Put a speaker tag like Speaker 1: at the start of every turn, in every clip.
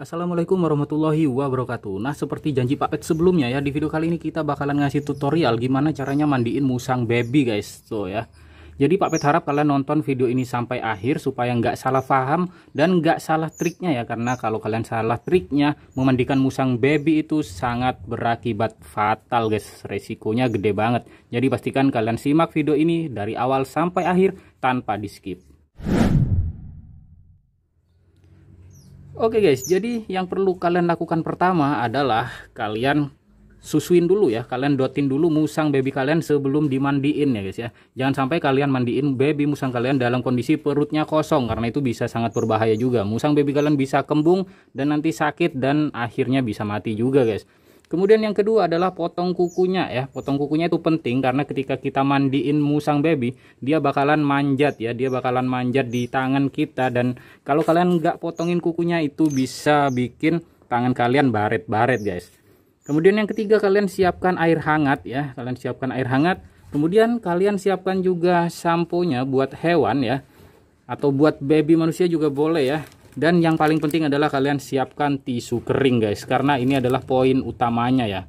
Speaker 1: Assalamualaikum warahmatullahi wabarakatuh Nah seperti janji Pak Pet sebelumnya ya Di video kali ini kita bakalan ngasih tutorial Gimana caranya mandiin musang baby guys Tuh ya Jadi Pak Pet harap kalian nonton video ini sampai akhir Supaya nggak salah paham Dan nggak salah triknya ya Karena kalau kalian salah triknya Memandikan musang baby itu sangat berakibat fatal guys Resikonya gede banget Jadi pastikan kalian simak video ini Dari awal sampai akhir Tanpa di skip Oke guys, jadi yang perlu kalian lakukan pertama adalah kalian susuin dulu ya, kalian dotin dulu musang baby kalian sebelum dimandiin ya guys ya. Jangan sampai kalian mandiin baby musang kalian dalam kondisi perutnya kosong karena itu bisa sangat berbahaya juga. Musang baby kalian bisa kembung dan nanti sakit dan akhirnya bisa mati juga guys. Kemudian yang kedua adalah potong kukunya ya. Potong kukunya itu penting karena ketika kita mandiin musang baby, dia bakalan manjat ya. Dia bakalan manjat di tangan kita dan kalau kalian nggak potongin kukunya itu bisa bikin tangan kalian baret-baret guys. Kemudian yang ketiga kalian siapkan air hangat ya. Kalian siapkan air hangat. Kemudian kalian siapkan juga sampo nya buat hewan ya. Atau buat baby manusia juga boleh ya. Dan yang paling penting adalah kalian siapkan tisu kering guys karena ini adalah poin utamanya ya.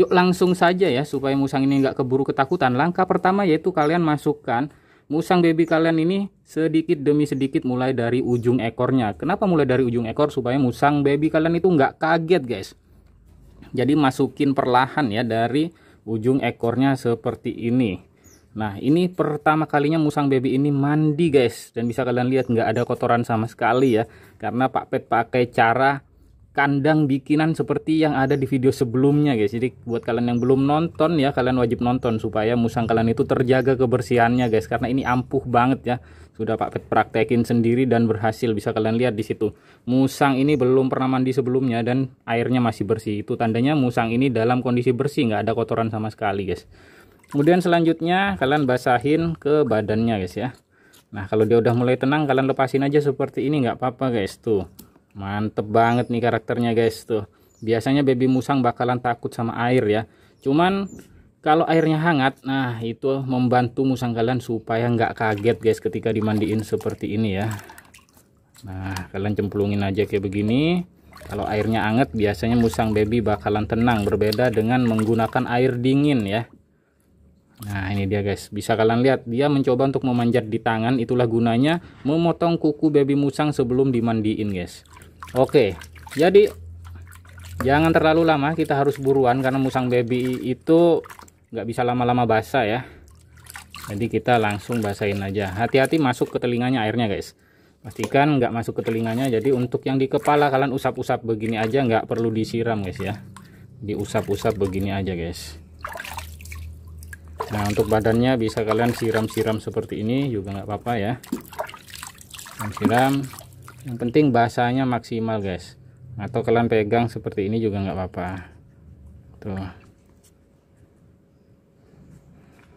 Speaker 1: Yuk langsung saja ya supaya musang ini nggak keburu ketakutan. Langkah pertama yaitu kalian masukkan musang baby kalian ini sedikit demi sedikit mulai dari ujung ekornya. Kenapa mulai dari ujung ekor supaya musang baby kalian itu nggak kaget guys. Jadi masukin perlahan ya dari ujung ekornya seperti ini. Nah ini pertama kalinya musang baby ini mandi guys dan bisa kalian lihat nggak ada kotoran sama sekali ya karena Pak Pet pakai cara kandang bikinan seperti yang ada di video sebelumnya guys jadi buat kalian yang belum nonton ya kalian wajib nonton supaya musang kalian itu terjaga kebersihannya guys karena ini ampuh banget ya sudah Pak Pet praktekin sendiri dan berhasil bisa kalian lihat di situ musang ini belum pernah mandi sebelumnya dan airnya masih bersih itu tandanya musang ini dalam kondisi bersih nggak ada kotoran sama sekali guys kemudian selanjutnya kalian basahin ke badannya guys ya nah kalau dia udah mulai tenang kalian lepasin aja seperti ini nggak apa-apa guys tuh mantep banget nih karakternya guys tuh biasanya baby musang bakalan takut sama air ya cuman kalau airnya hangat nah itu membantu musang kalian supaya nggak kaget guys ketika dimandiin seperti ini ya nah kalian cemplungin aja kayak begini kalau airnya anget biasanya musang baby bakalan tenang berbeda dengan menggunakan air dingin ya Nah, ini dia guys. Bisa kalian lihat, dia mencoba untuk memanjat di tangan. Itulah gunanya memotong kuku baby musang sebelum dimandiin, guys. Oke. Jadi jangan terlalu lama, kita harus buruan karena musang baby itu nggak bisa lama-lama basah ya. Jadi kita langsung basahin aja. Hati-hati masuk ke telinganya airnya, guys. Pastikan nggak masuk ke telinganya. Jadi untuk yang di kepala kalian usap-usap begini aja, nggak perlu disiram, guys ya. Diusap-usap begini aja, guys nah untuk badannya bisa kalian siram-siram seperti ini juga nggak apa-apa ya siram yang penting basahnya maksimal guys atau kalian pegang seperti ini juga nggak apa-apa tuh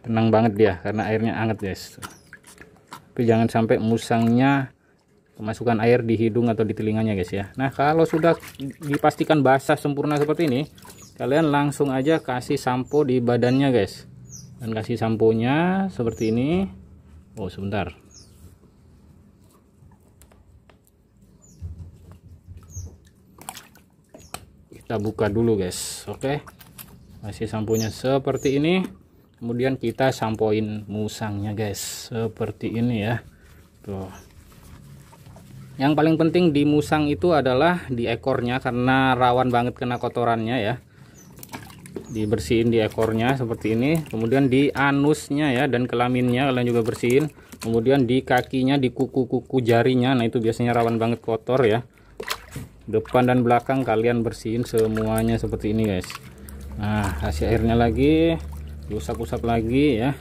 Speaker 1: tenang banget dia karena airnya anget guys tapi jangan sampai musangnya kemasukan air di hidung atau di telinganya guys ya nah kalau sudah dipastikan basah sempurna seperti ini kalian langsung aja kasih sampo di badannya guys dan kasih samponya seperti ini oh sebentar kita buka dulu guys oke okay. kasih samponya seperti ini kemudian kita sampoin musangnya guys seperti ini ya tuh yang paling penting di musang itu adalah di ekornya karena rawan banget kena kotorannya ya dibersihin di ekornya seperti ini kemudian di anusnya ya dan kelaminnya kalian juga bersihin kemudian di kakinya di kuku-kuku jarinya nah itu biasanya rawan banget kotor ya depan dan belakang kalian bersihin semuanya seperti ini guys nah hasil airnya lagi usap usap lagi ya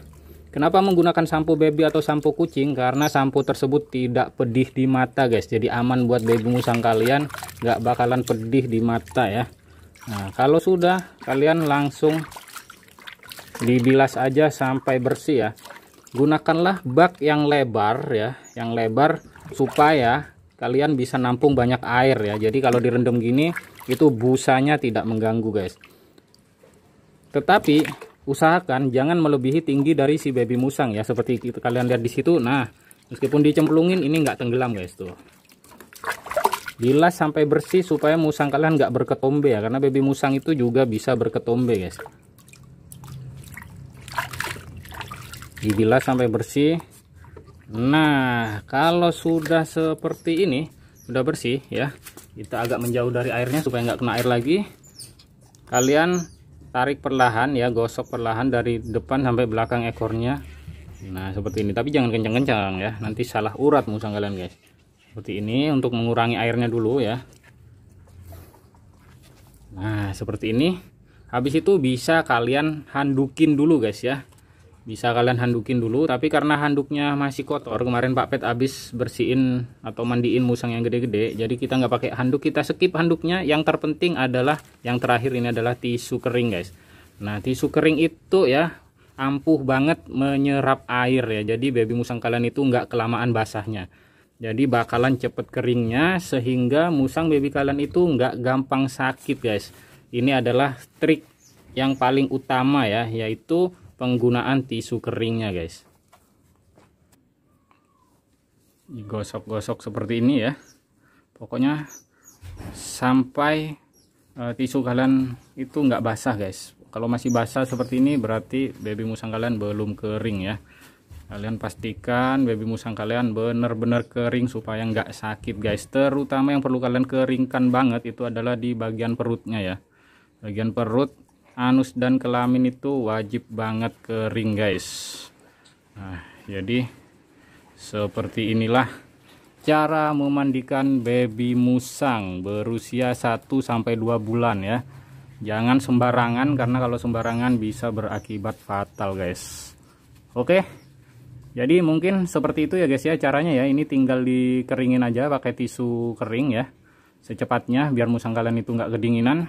Speaker 1: Kenapa menggunakan sampo baby atau sampo kucing? Karena sampo tersebut tidak pedih di mata guys. Jadi aman buat baby musang kalian. Nggak bakalan pedih di mata ya. Nah, kalau sudah kalian langsung dibilas aja sampai bersih ya. Gunakanlah bak yang lebar ya, yang lebar supaya kalian bisa nampung banyak air ya. Jadi kalau direndam gini itu busanya tidak mengganggu, guys. Tetapi usahakan jangan melebihi tinggi dari si baby musang ya, seperti itu kalian lihat di situ. Nah, meskipun dicemplungin ini nggak tenggelam, guys tuh. Bilas sampai bersih supaya musang kalian nggak berketombe ya. Karena baby musang itu juga bisa berketombe guys. Dibilas sampai bersih. Nah kalau sudah seperti ini. Sudah bersih ya. Kita agak menjauh dari airnya supaya nggak kena air lagi. Kalian tarik perlahan ya. Gosok perlahan dari depan sampai belakang ekornya. Nah seperti ini. Tapi jangan kencang-kencang ya. Nanti salah urat musang kalian guys seperti ini untuk mengurangi airnya dulu ya nah seperti ini habis itu bisa kalian handukin dulu guys ya bisa kalian handukin dulu tapi karena handuknya masih kotor kemarin Pak Pet habis bersihin atau mandiin musang yang gede-gede jadi kita nggak pakai handuk kita skip handuknya yang terpenting adalah yang terakhir ini adalah tisu kering guys nah tisu kering itu ya ampuh banget menyerap air ya jadi baby musang kalian itu nggak kelamaan basahnya jadi bakalan cepet keringnya sehingga musang baby kalian itu nggak gampang sakit guys ini adalah trik yang paling utama ya yaitu penggunaan tisu keringnya guys gosok gosok seperti ini ya pokoknya sampai eh, tisu kalian itu nggak basah guys kalau masih basah seperti ini berarti baby musang kalian belum kering ya kalian pastikan baby musang kalian benar-benar kering supaya nggak sakit guys terutama yang perlu kalian keringkan banget itu adalah di bagian perutnya ya bagian perut anus dan kelamin itu wajib banget kering guys nah jadi seperti inilah cara memandikan baby musang berusia 1-2 bulan ya jangan sembarangan karena kalau sembarangan bisa berakibat fatal guys oke okay? Jadi mungkin seperti itu ya guys ya caranya ya. Ini tinggal dikeringin aja pakai tisu kering ya. Secepatnya biar musang kalian itu nggak kedinginan.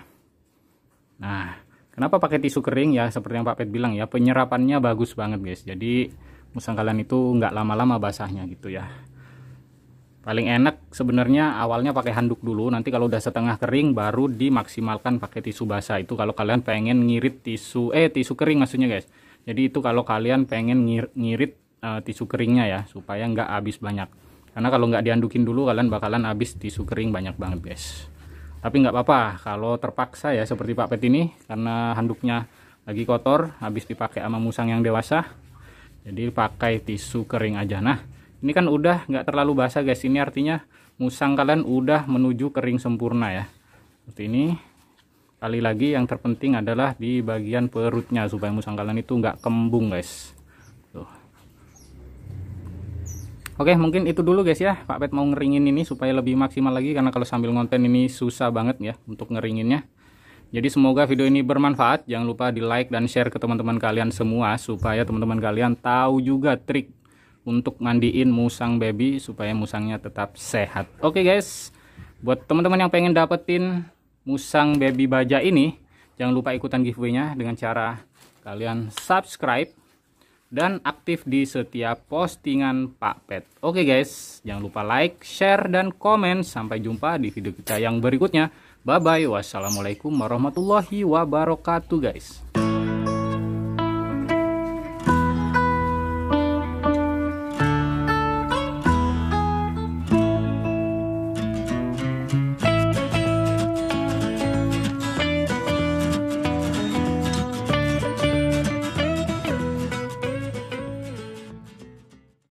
Speaker 1: Nah, kenapa pakai tisu kering ya? Seperti yang Pak Pet bilang ya, penyerapannya bagus banget guys. Jadi musang kalian itu nggak lama-lama basahnya gitu ya. Paling enak sebenarnya awalnya pakai handuk dulu. Nanti kalau udah setengah kering baru dimaksimalkan pakai tisu basah. Itu kalau kalian pengen ngirit tisu eh tisu kering maksudnya guys. Jadi itu kalau kalian pengen ngir ngirit uh, tisu keringnya ya supaya nggak habis banyak karena kalau nggak diandukin dulu kalian bakalan habis tisu kering banyak banget guys tapi nggak apa-apa kalau terpaksa ya seperti Pak Pet ini karena handuknya lagi kotor habis dipakai sama musang yang dewasa jadi pakai tisu kering aja nah ini kan udah nggak terlalu basah guys ini artinya musang kalian udah menuju kering sempurna ya seperti ini kali lagi yang terpenting adalah di bagian perutnya supaya musang kalian itu nggak kembung guys Oke mungkin itu dulu guys ya Pak Pet mau ngeringin ini supaya lebih maksimal lagi karena kalau sambil ngonten ini susah banget ya untuk ngeringinnya jadi semoga video ini bermanfaat jangan lupa di like dan share ke teman-teman kalian semua supaya teman-teman kalian tahu juga trik untuk mandiin musang baby supaya musangnya tetap sehat Oke guys buat teman-teman yang pengen dapetin musang baby baja ini jangan lupa ikutan giveaway-nya dengan cara kalian subscribe dan aktif di setiap postingan Pak Pet. Oke guys, jangan lupa like, share, dan komen. Sampai jumpa di video kita yang berikutnya. Bye-bye. Wassalamualaikum warahmatullahi wabarakatuh guys.